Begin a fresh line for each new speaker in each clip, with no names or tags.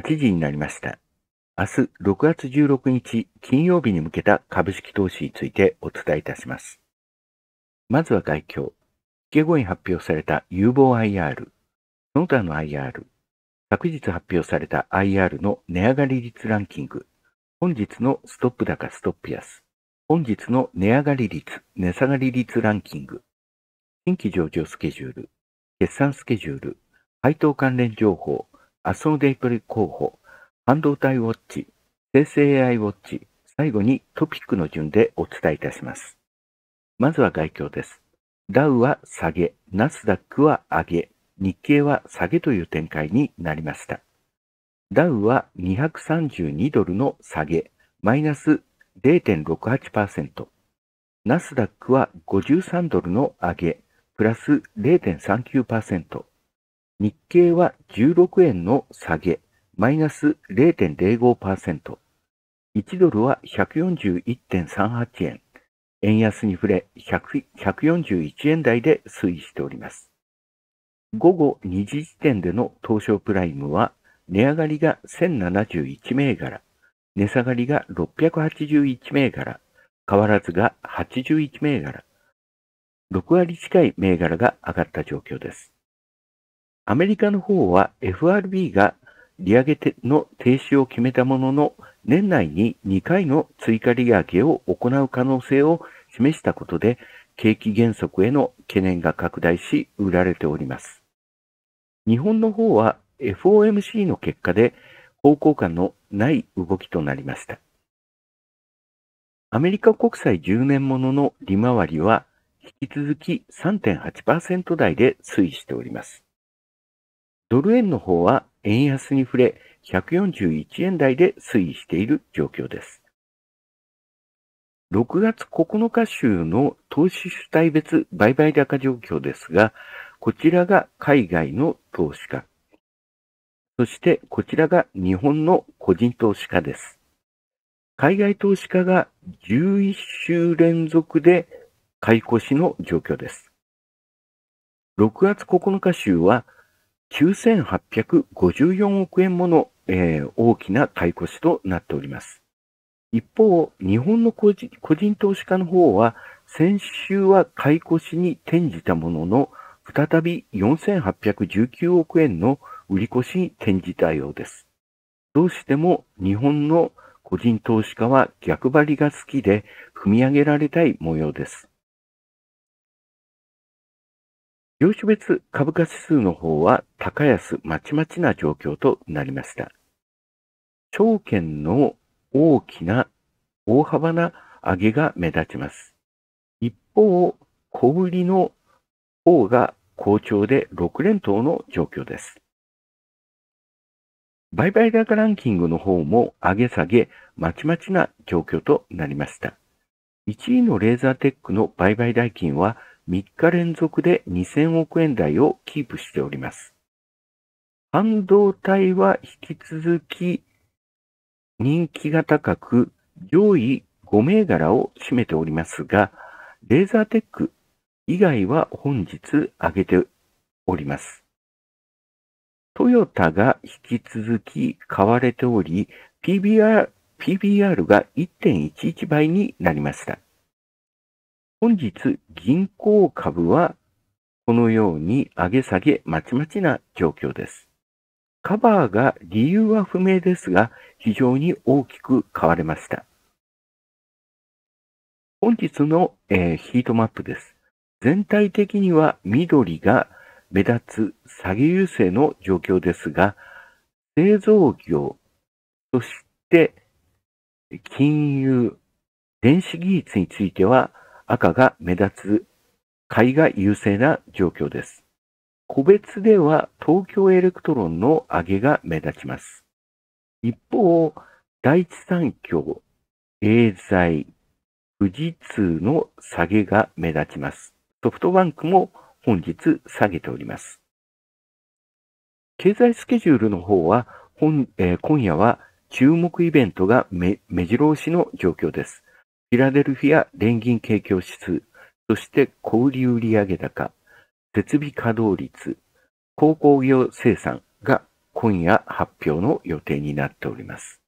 8時になりました。明日6月16日金曜日に向けた株式投資についてお伝えいたします。まずは外況。引け後に発表された有望 IR、その他の IR、昨日発表された IR の値上がり率ランキング、本日のストップ高ストップ安、本日の値上がり率、値下がり率ランキング、新規上場スケジュール、決算スケジュール、配当関連情報、アソーデイプリ候補、半導体ウォッチ、生成 AI ウォッチ、最後にトピックの順でお伝えいたします。まずは外況です。ダウは下げ、ナスダックは上げ、日経は下げという展開になりました。ダウは232ドルの下げ、マイナス0.68%。ナスダックは53ドルの上げ、プラス0.39%。日経は16円の下げ、マイナス0.05%。1ドルは141.38円。円安に触れ141円台で推移しております。午後2時時点での東証プライムは、値上がりが1071銘柄、値下がりが681銘柄、変わらずが81銘柄、6割近い銘柄が上がった状況です。アメリカの方は FRB が利上げの停止を決めたものの、年内に2回の追加利上げを行う可能性を示したことで、景気減速への懸念が拡大し、売られております。日本の方は FOMC の結果で方向感のない動きとなりました。アメリカ国債10年ものの利回りは引き続き3.8%台で推移しております。ドル円の方は円安に触れ、141円台で推移している状況です。6月9日週の投資主体別売買高状況ですが、こちらが海外の投資家。そしてこちらが日本の個人投資家です。海外投資家が11週連続で買い越しの状況です。6月9日週は9854億円もの、えー、大きな買い越しとなっております。一方、日本の個人投資家の方は、先週は買い越しに転じたものの、再び4819億円の売り越しに転じたようです。どうしても日本の個人投資家は逆張りが好きで踏み上げられたい模様です。業種別株価指数の方は高安まちまちな状況となりました。証券の大きな大幅な上げが目立ちます。一方、小売りの方が好調で6連投の状況です。売買高ランキングの方も上げ下げ、まちまちな状況となりました。1位のレーザーテックの売買代金は3日連続で2000億円台をキープしております。半導体は引き続き人気が高く上位5銘柄を占めておりますが、レーザーテック以外は本日上げております。トヨタが引き続き買われており、PBR, PBR が1.11倍になりました。本日、銀行株はこのように上げ下げまちまちな状況です。カバーが理由は不明ですが、非常に大きく買われました。本日の、えー、ヒートマップです。全体的には緑が目立つ下げ優勢の状況ですが、製造業、そして金融、電子技術については赤が目立つ買いが優勢な状況です。個別では東京エレクトロンの上げが目立ちます。一方、第一三共、エーザイ、富士通の下げが目立ちます。ソフトバンクも本日下げております。経済スケジュールの方は、えー、今夜は注目イベントが目白押しの状況です。フィラデルフィア電銀景況指数、そして小売売上高、設備稼働率、鉱工業生産が今夜発表の予定になっております。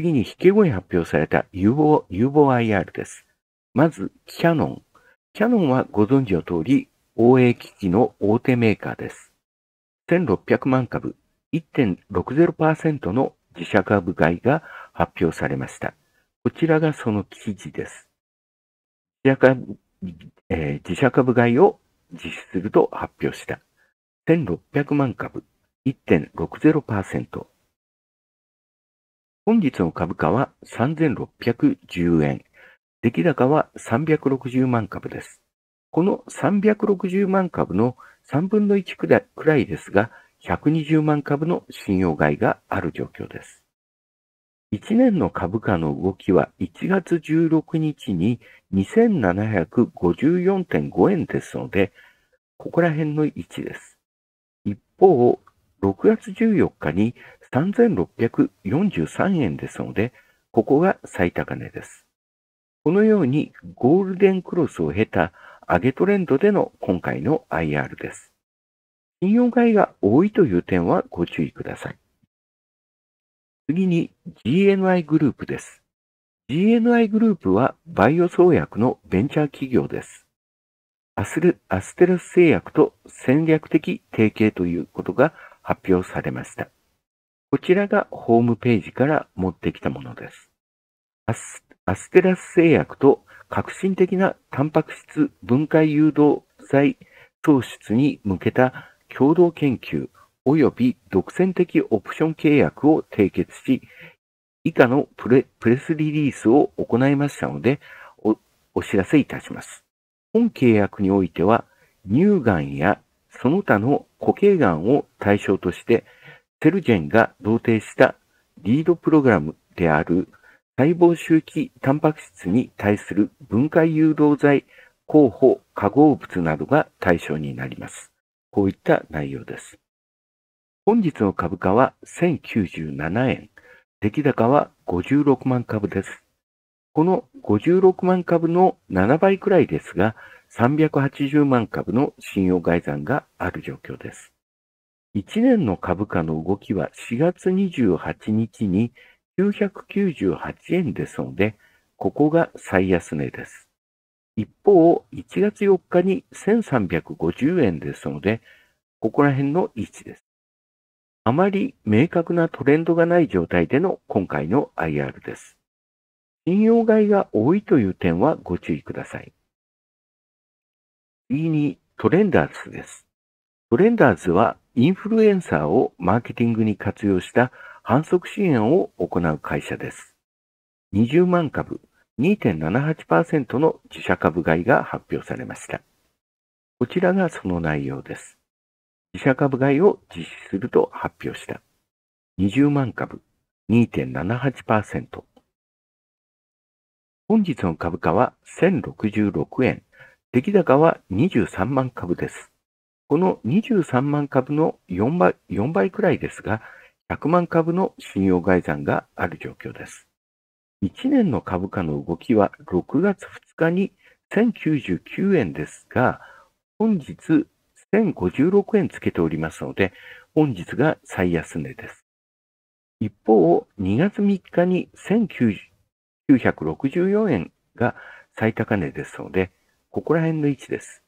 次に引け後に発表された有望、有望 IR です。まず、キャノン。キャノンはご存知の通り、応援機器の大手メーカーです。1600万株、1.60%の自社株買いが発表されました。こちらがその記事です。自社株,、えー、自社株買いを実施すると発表した。1600万株、1.60%。本日の株価は3610円。出来高は360万株です。この360万株の3分の1くらいですが、120万株の信用買いがある状況です。一年の株価の動きは1月16日に2754.5円ですので、ここら辺の位置です。一方、6月14日に3643円ですので、ここが最高値です。このようにゴールデンクロスを経た上げトレンドでの今回の IR です。信用買いが多いという点はご注意ください。次に GNI グループです。GNI グループはバイオ創薬のベンチャー企業です。アスルアステルス製薬と戦略的提携ということが発表されました。こちらがホームページから持ってきたものです。アスアステラス製薬と革新的なタンパク質分解誘導剤創出に向けた共同研究及び独占的オプション契約を締結し、以下のプレスリリースを行いましたのでお、お知らせいたします。本契約においては、乳がんやその他の固形がんを対象として、セルジェンが同定したリードプログラムである細胞周期タンパク質に対する分解誘導剤候補化合物などが対象になります。こういった内容です。本日の株価は1097円、出来高は56万株です。この56万株の7倍くらいですが、380万株の信用外算がある状況です。1年の株価の動きは4月28日に998円ですので、ここが最安値です。一方、1月4日に1350円ですので、ここら辺の位置です。あまり明確なトレンドがない状態での今回の IR です。信用買いが多いという点はご注意ください。次にトレンダーズです。トレンダーズはインフルエンサーをマーケティングに活用した反則支援を行う会社です。20万株2.78%の自社株買いが発表されました。こちらがその内容です。自社株買いを実施すると発表した。20万株2.78%。本日の株価は1066円、出来高は23万株です。この23万株の4倍 ,4 倍くらいですが、100万株の信用概算がある状況です。1年の株価の動きは6月2日に1099円ですが、本日1056円つけておりますので、本日が最安値です。一方、2月3日に1964円が最高値ですので、ここら辺の位置です。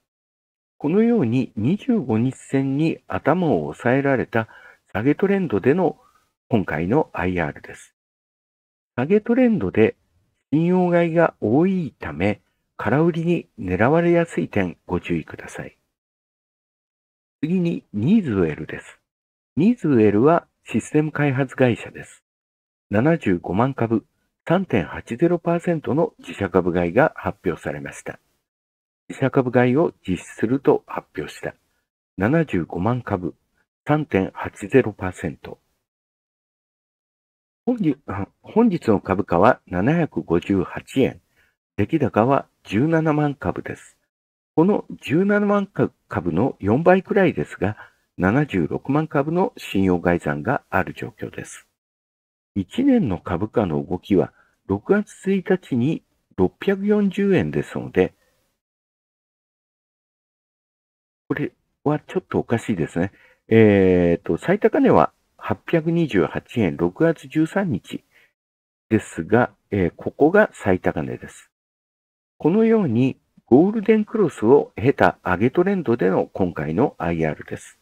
このように25日線に頭を抑えられた下げトレンドでの今回の IR です。下げトレンドで信用買いが多いため、空売りに狙われやすい点ご注意ください。次にニーズウェルです。ニーズウェルはシステム開発会社です。75万株、3.80%の自社株買いが発表されました。自社株買いを実施すると発表した。75万株、3.80%。本日本日の株価は758円、出来高は17万株です。この17万株の4倍くらいですが、76万株の信用外算がある状況です。1年の株価の動きは6月1日に640円ですので、これはちょっとおかしいですね。えっ、ー、と、最高値は828円6月13日ですが、えー、ここが最高値です。このようにゴールデンクロスを経た上げトレンドでの今回の IR です。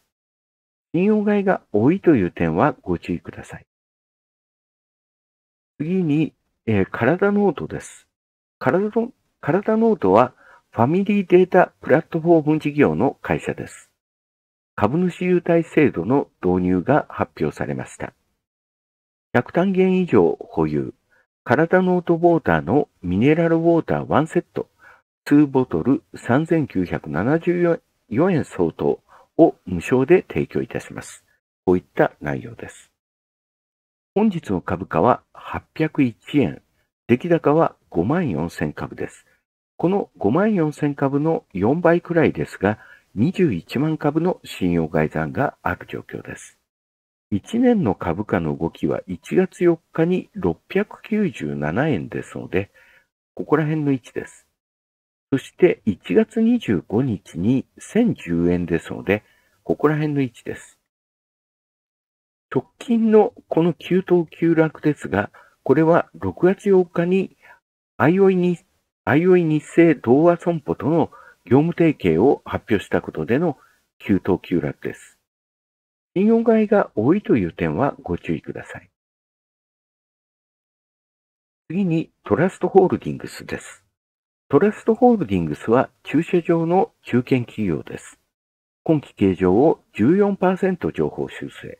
信用買いが多いという点はご注意ください。次に、えー、体ノートです。体の、体ノートはファミリーデータプラットフォーム事業の会社です。株主優待制度の導入が発表されました。100単元以上保有、体ノートウォーターのミネラルウォーター1セット2ボトル3974円相当を無償で提供いたします。こういった内容です。本日の株価は801円、出来高は5万4000株です。この5万4000株の4倍くらいですが、21万株の信用外算がある状況です。1年の株価の動きは1月4日に697円ですので、ここら辺の位置です。そして1月25日に1010円ですので、ここら辺の位置です。直近のこの急騰急落ですが、これは6月8日に IOI 日清同和損保との業務提携を発表したことでの急騰急落です。信用買いが多いという点はご注意ください。次にトラストホールディングスです。トレストホールディングスは駐車場の中堅企業です。今期計上を14%情報修正、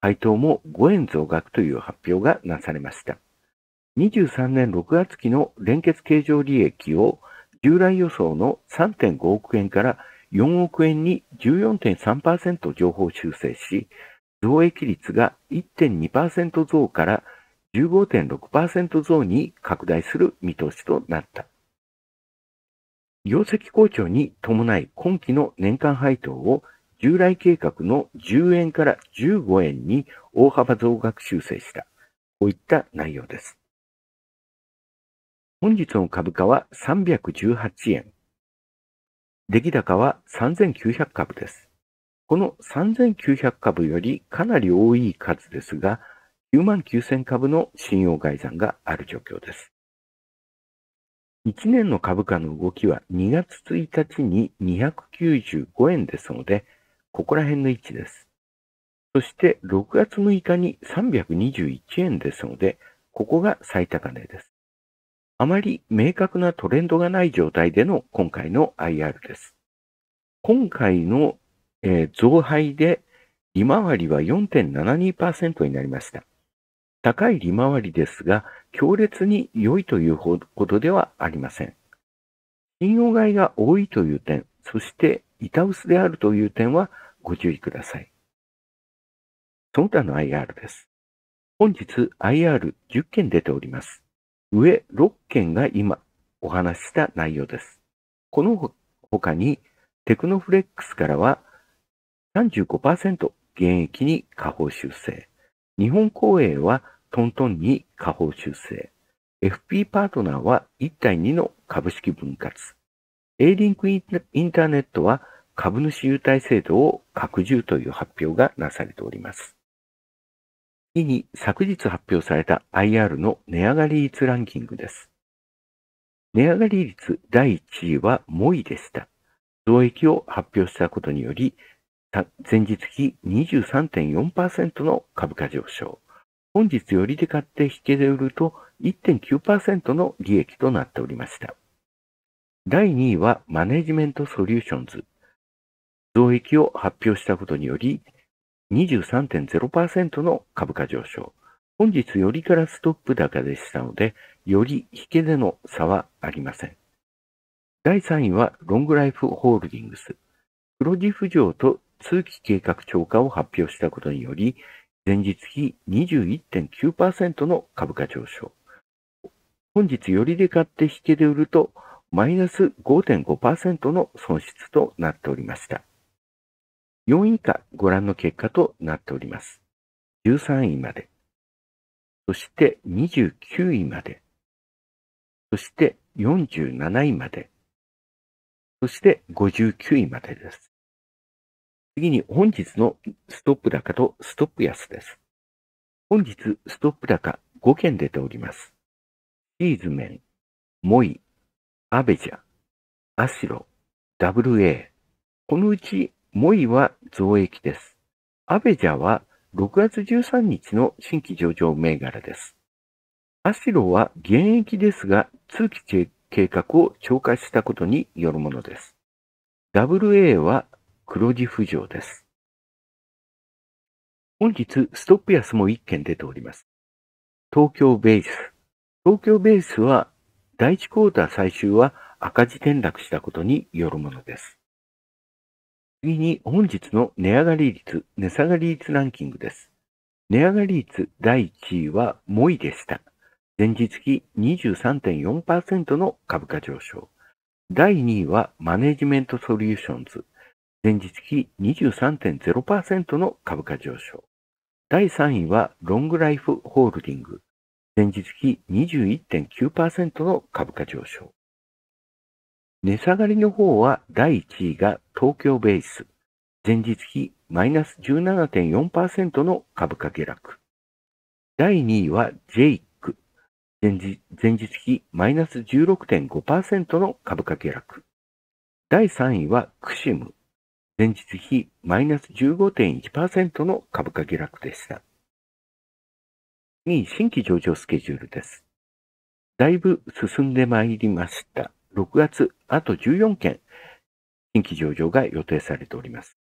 配当も5円増額という発表がなされました。23年6月期の連結計上利益を従来予想の3.5億円から4億円に14.3%情報修正し、増益率が1.2%増から15.6%増に拡大する見通しとなった。業績好調に伴い今期の年間配当を従来計画の10円から15円に大幅増額修正した。こういった内容です。本日の株価は318円。出来高は3900株です。この3900株よりかなり多い数ですが、9万9000株の信用概算がある状況です。1年の株価の動きは2月1日に295円ですので、ここら辺の位置です。そして6月6日に321円ですので、ここが最高値です。あまり明確なトレンドがない状態での今回の IR です。今回の、増配で利回りは4.72%になりました。高い利回りですが、強烈に良いということではありません。信用買いが多いという点、そして板薄であるという点はご注意ください。その他の IR です。本日 IR10 件出ております。上6件が今お話しした内容です。この他にテクノフレックスからは35%現役に下方修正。日本公営はトントンに下方修正。FP パートナーは1対2の株式分割。A リンクインターネットは株主優待制度を拡充という発表がなされております。次に昨日発表された IR の値上がり率ランキングです。値上がり率第1位はモイでした。増益を発表したことにより、前日比23.4%の株価上昇。本日よりで買って引けで売ると1.9%の利益となっておりました。第2位はマネジメントソリューションズ。増益を発表したことにより23.0%の株価上昇。本日よりからストップ高でしたので、より引けでの差はありません。第3位はロングライフホールディングス。黒字浮上と通期計画超過を発表したことにより、前日比21.9%の株価上昇。本日よりで買って引けで売ると、マイナス5.5%の損失となっておりました。4位以下ご覧の結果となっております。13位まで。そして29位まで。そして47位まで。そして59位までです。次に本日のストップ高とストップ安です。本日ストップ高5件出ております。シーズメン、モイ、アベジャ、アシロ、WA。このうちモイは増益です。アベジャは6月13日の新規上場銘柄です。アシロは現役ですが通期計画を超過したことによるものです。WA は黒字浮上です。本日、ストップ安も1件出ております。東京ベース。東京ベースは、第1クォーター最終は赤字転落したことによるものです。次に、本日の値上がり率、値下がり率ランキングです。値上がり率第1位は、モイでした。前日比23.4%の株価上昇。第2位はマネジメントソリューションズ。前日比23.0%の株価上昇。第3位はロングライフホールディング。前日比21.9%の株価上昇。値下がりの方は第1位が東京ベース。前日比マイナス17.4%の株価下落。第2位はジェイク。前日比マイナス16.5%の株価下落。第3位はクシム。前日比マイナス15.1%の株価下落でした。2位、新規上場スケジュールです。だいぶ進んでまいりました。6月、あと14件、新規上場が予定されております。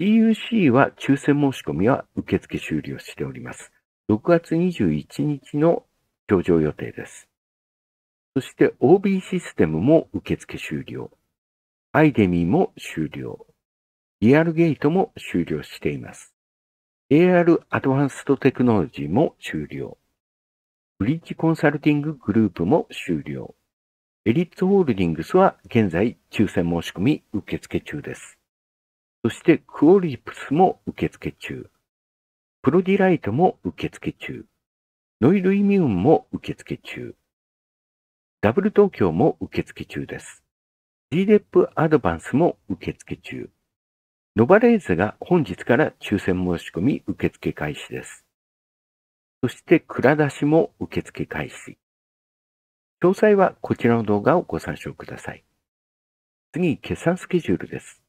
CUC は抽選申し込みは受付終了しております。6月21日の上場予定です。そして OB システムも受付終了。アイデミーも終了。リアルゲートも終了しています。AR アドバンストテクノロジーも終了。ブリッジコンサルティンググループも終了。エリッツホールディングスは現在抽選申し込み受付中です。そしてクオリプスも受付中。プロディライトも受付中。ノイルイミューンも受付中。ダブル東京も受付中です。g d e p アドバンスも受付中。ノバレーズが本日から抽選申し込み受付開始です。そして蔵出しも受付開始。詳細はこちらの動画をご参照ください。次、決算スケジュールです。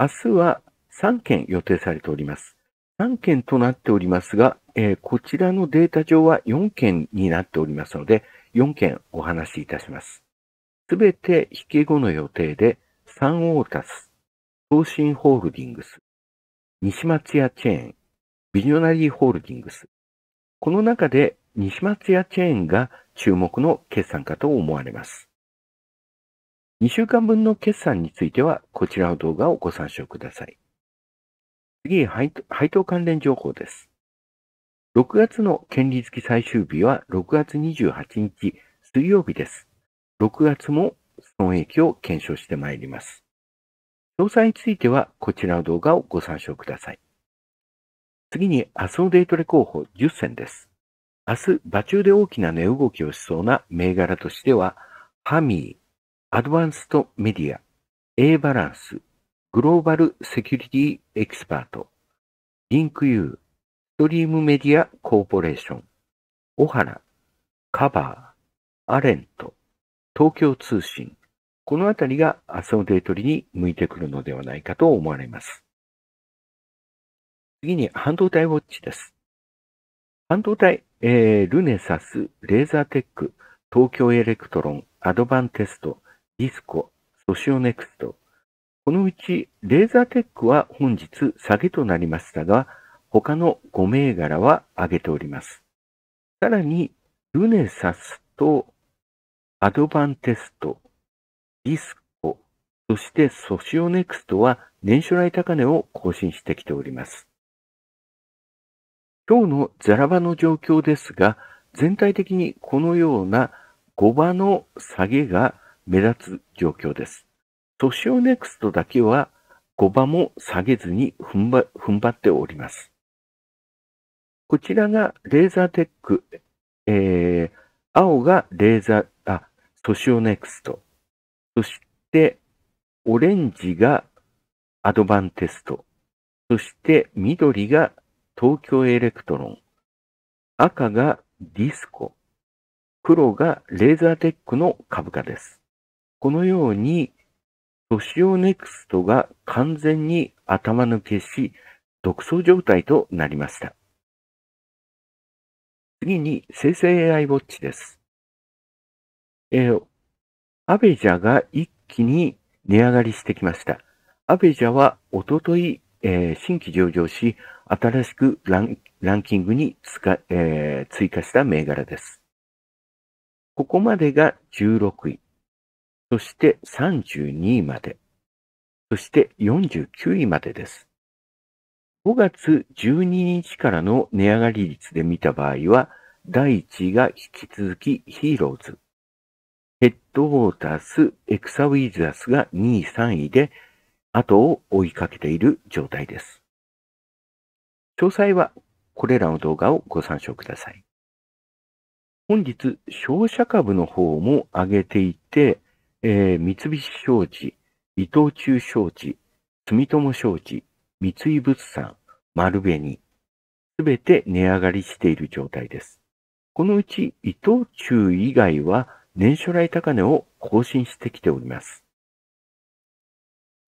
明日は3件予定されております。3件となっておりますが、えー、こちらのデータ上は4件になっておりますので、4件お話しいたします。すべて引け後の予定で、サンオータス、東進ホールディングス、西松屋チェーン、ビジョナリーホールディングス。この中で西松屋チェーンが注目の決算かと思われます。2週間分の決算については、こちらの動画をご参照ください。次、配当関連情報です。6月の権利付き最終日は6月28日水曜日です。6月も損益を検証してまいります。詳細についてはこちらの動画をご参照ください。次に明日のデイトレ候補10選です。明日、場中で大きな値動きをしそうな銘柄としては、ハミー、アドバンストメディア、A バランス、グローバルセキュリティエキスパート、リンクユー、ストリームメディアコーポレーション、オハラ、カバー、アレント、東京通信、このあたりが日のデートリに向いてくるのではないかと思われます。次に半導体ウォッチです。半導体、えー、ルネサス、レーザーテック、東京エレクトロン、アドバンテスト、ディスコ、ソシオネクスト。このうち、レーザーテックは本日下げとなりましたが、他の5銘柄は上げております。さらに、ルネサスとアドバンテスト、ディスコ、そしてソシオネクストは年初来高値を更新してきております。今日のザラバの状況ですが、全体的にこのような5場の下げが目立つ状況です。ソシオネクストだけは5場も下げずに踏ん張っております。こちらがレーザーテック、えー、青がレーザー、あ、トシオネクスト。そして、オレンジがアドバンテスト。そして緑が東京エレクトロン。赤がディスコ。黒がレーザーテックの株価です。このように、ソシオネクストが完全に頭抜けし、独走状態となりました。次に生成 AI ウォッチです。えー、アベジャが一気に値上がりしてきました。アベジャはおととい、えー、新規上場し、新しくランキングに、えー、追加した銘柄です。ここまでが16位、そして32位まで、そして49位までです。5月12日からの値上がり率で見た場合は、第1位が引き続きヒーローズ。ドウォータース、エクサウィザスが2位、3位で、後を追いかけている状態です。詳細はこれらの動画をご参照ください。本日、商社株の方も上げていて、えー、三菱商事、伊藤忠商事、住友商事、三井物産、丸紅、すべて値上がりしている状態です。このうち伊藤忠以外は年初来高値を更新してきております。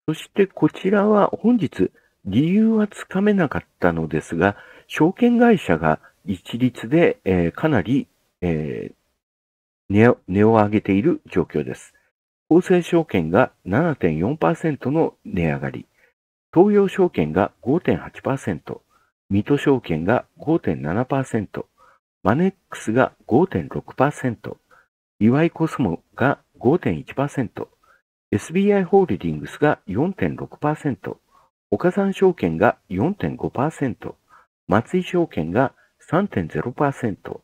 そしてこちらは本日理由はつかめなかったのですが、証券会社が一律で、えー、かなり、えー、値を上げている状況です。厚生証券が7.4%の値上がり、東洋証券が5.8%、水戸証券が5.7%、マネックスが5.6%、岩井コスモが5.1%、SBI ホールディングスが4.6%、岡山証券が4.5%、松井証券が3.0%、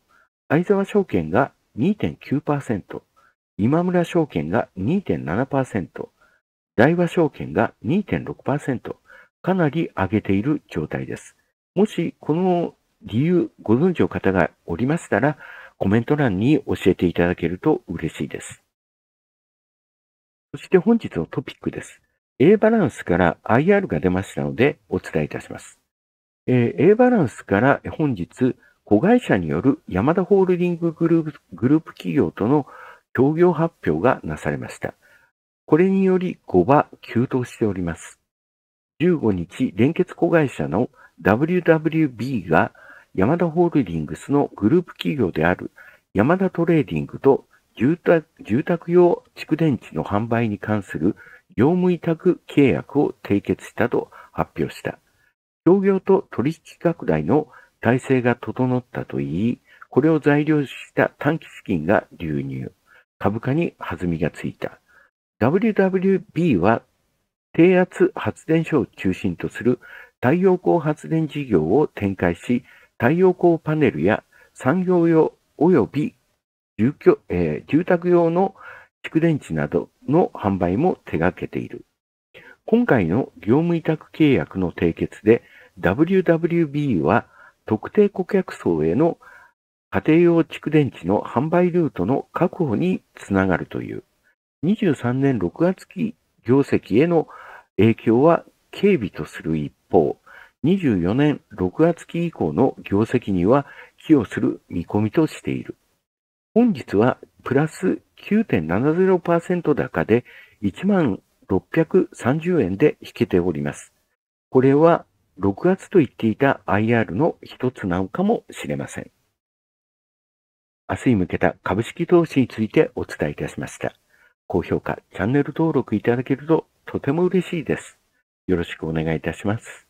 相沢証券が2.9%、今村証券が2.7%、大和証券が2.6%、かなり上げている状態です。もしこの理由ご存知の方がおりましたら、コメント欄に教えていただけると嬉しいです。そして本日のトピックです。A バランスから IR が出ましたのでお伝えいたします。えー、A バランスから本日、子会社によるヤマダホールディンググループグループ企業との協業発表がなされました。これにより5場急騰しております。15日、連結子会社の WWB が山田ホールディングスのグループ企業である山田トレーディングと住宅住宅用蓄電池の販売に関する業務委託契約を締結したと発表した。協業と取引拡大の体制が整ったといい、これを材料した短期資金が流入。株価に弾みがついた。WWB は低圧発電所を中心とする太陽光発電事業を展開し、太陽光パネルや産業用及び住居、えー、住宅用の蓄電池などの販売も手掛けている。今回の業務委託契約の締結で WWB は特定顧客層への家庭用蓄電池の販売ルートの確保につながるという23年6月期業績への影響は軽微とする一方、24年6月期以降の業績には寄与する見込みとしている。本日はプラス9.70%高で1万630円で引けております。これは6月と言っていた IR の一つなのかもしれません。明日に向けた株式投資についてお伝えいたしました。高評価、チャンネル登録いただけるととても嬉しいです。よろしくお願いいたします。